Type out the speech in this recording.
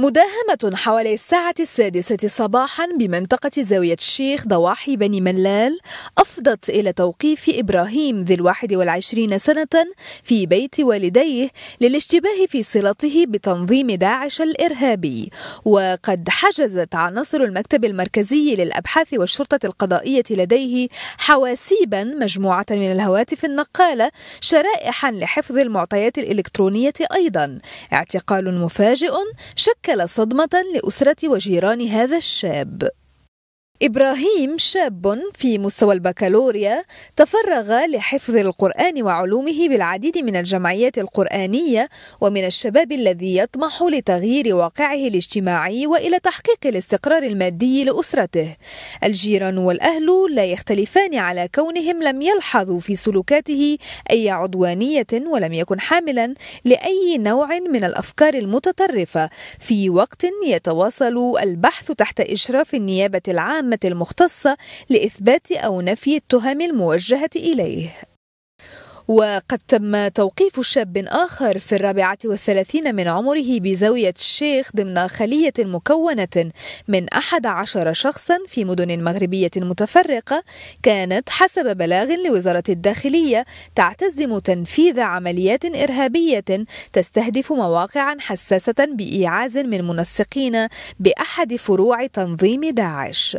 مداهمة حوالي الساعة السادسة صباحا بمنطقة زاوية الشيخ ضواحي بني ملال أفضت إلى توقيف إبراهيم ذي الواحد والعشرين سنة في بيت والديه للاشتباه في صلته بتنظيم داعش الإرهابي وقد حجزت عناصر المكتب المركزي للأبحاث والشرطة القضائية لديه حواسيبا مجموعة من الهواتف النقالة شرائحا لحفظ المعطيات الإلكترونية أيضا اعتقال مفاجئ شك شكل صدمة لأسرة وجيران هذا الشاب إبراهيم شاب في مستوى البكالوريا تفرغ لحفظ القرآن وعلومه بالعديد من الجمعيات القرآنية ومن الشباب الذي يطمح لتغيير واقعه الاجتماعي وإلى تحقيق الاستقرار المادي لأسرته. الجيران والأهل لا يختلفان على كونهم لم يلحظوا في سلوكاته أي عدوانية ولم يكن حاملا لأي نوع من الأفكار المتطرفة في وقت يتواصل البحث تحت إشراف النيابة العامة العامة المختصة لإثبات أو نفي التهم الموجهة إليه وقد تم توقيف شاب آخر في الرابعة والثلاثين من عمره بزاوية الشيخ ضمن خلية مكونة من أحد عشر شخصا في مدن مغربية متفرقة كانت حسب بلاغ لوزارة الداخلية تعتزم تنفيذ عمليات إرهابية تستهدف مواقعا حساسة بإيعاز من منسقين بأحد فروع تنظيم داعش